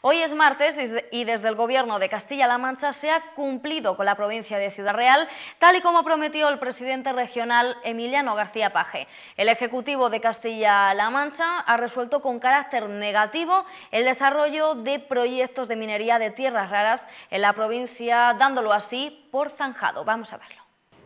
Hoy es martes y desde el Gobierno de Castilla-La Mancha se ha cumplido con la provincia de Ciudad Real, tal y como prometió el presidente regional Emiliano García Paje. El Ejecutivo de Castilla-La Mancha ha resuelto con carácter negativo el desarrollo de proyectos de minería de tierras raras en la provincia, dándolo así por zanjado. Vamos a verlo.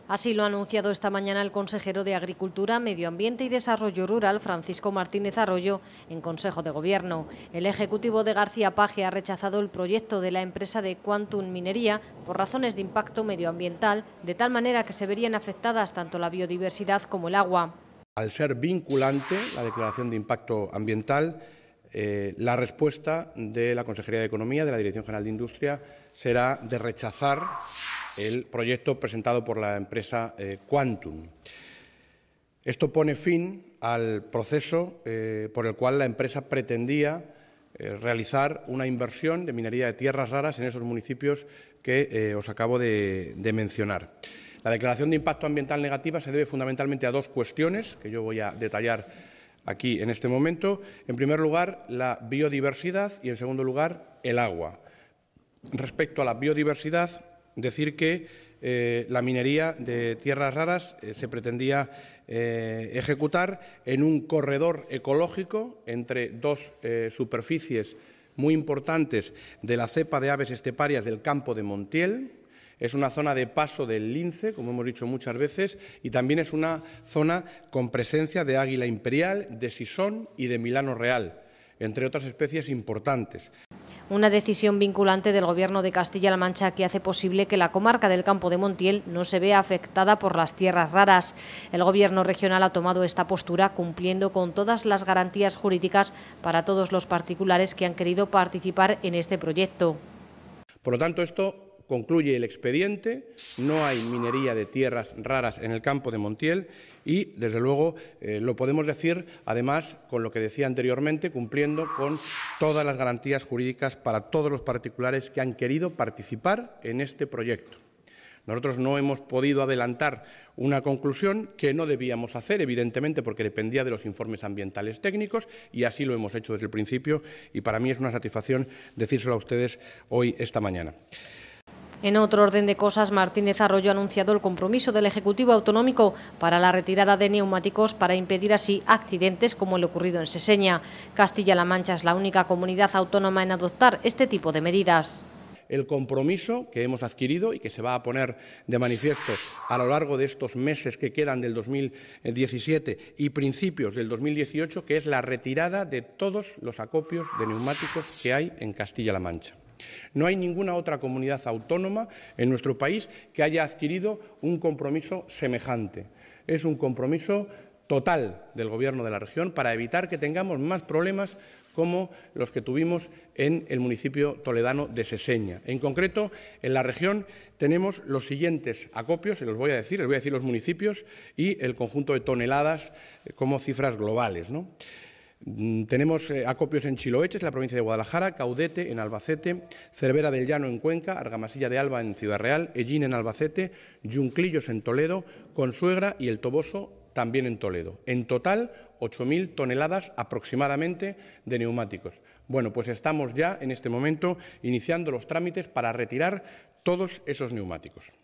Así lo ha anunciado esta mañana el consejero de Agricultura, Medio Ambiente y Desarrollo Rural, Francisco Martínez Arroyo, en Consejo de Gobierno. El Ejecutivo de García Paje ha rechazado el proyecto de la empresa de Quantum Minería por razones de impacto medioambiental, de tal manera que se verían afectadas tanto la biodiversidad como el agua. Al ser vinculante la declaración de impacto ambiental, eh, la respuesta de la Consejería de Economía, de la Dirección General de Industria, será de rechazar el proyecto presentado por la empresa eh, Quantum. Esto pone fin al proceso eh, por el cual la empresa pretendía eh, realizar una inversión de minería de tierras raras en esos municipios que os acabo de, de mencionar. La declaración de impacto ambiental negativa se debe fundamentalmente a dos cuestiones que yo voy a detallar aquí en este momento. En primer lugar, la biodiversidad y, en segundo lugar, el agua. Respecto a la biodiversidad, decir que eh, la minería de tierras raras eh, se pretendía eh, ejecutar en un corredor ecológico entre dos superficies muy importantes de la cepa de aves esteparias del campo de Montiel. Es una zona de paso del lince, como hemos dicho muchas veces, y también es una zona con presencia de águila imperial, de sisón y de milano real, entre otras especies importantes una decisión vinculante del Gobierno de Castilla-La Mancha que hace posible que la comarca del Campo de Montiel no se vea afectada por las tierras raras. El Gobierno regional ha tomado esta postura cumpliendo con todas las garantías jurídicas para todos los particulares que han querido participar en este proyecto. Por lo tanto, esto concluye el expediente no hay minería de tierras raras en el campo de Montiel y, desde luego, eh, lo podemos decir, además, con lo que decía anteriormente, cumpliendo con todas las garantías jurídicas para todos los particulares que han querido participar en este proyecto. Nosotros no hemos podido adelantar una conclusión que no debíamos hacer, evidentemente, porque dependía de los informes ambientales técnicos y así lo hemos hecho desde el principio y para mí es una satisfacción decírselo a ustedes hoy, esta mañana. En otro orden de cosas, Martínez Arroyo ha anunciado el compromiso del Ejecutivo Autonómico para la retirada de neumáticos para impedir así accidentes como el ocurrido en Seseña. Castilla-La Mancha es la única comunidad autónoma en adoptar este tipo de medidas el compromiso que hemos adquirido y que se va a poner de manifiesto a lo largo de estos meses que quedan del 2017 y principios del 2018, que es la retirada de todos los acopios de neumáticos que hay en Castilla-La Mancha. No hay ninguna otra comunidad autónoma en nuestro país que haya adquirido un compromiso semejante. Es un compromiso total del Gobierno de la región para evitar que tengamos más problemas como los que tuvimos en el municipio toledano de Seseña. En concreto, en la región tenemos los siguientes acopios, y los voy a decir, les voy a decir los municipios y el conjunto de toneladas eh, como cifras globales. ¿no? Mm, tenemos eh, acopios en Chiloeches, la provincia de Guadalajara, Caudete en Albacete, Cervera del Llano en Cuenca, Argamasilla de Alba en Ciudad Real, Ellín en Albacete, Yunclillos en Toledo, Consuegra y El Toboso también en Toledo. En total, 8.000 toneladas aproximadamente de neumáticos. Bueno, pues estamos ya en este momento iniciando los trámites para retirar todos esos neumáticos.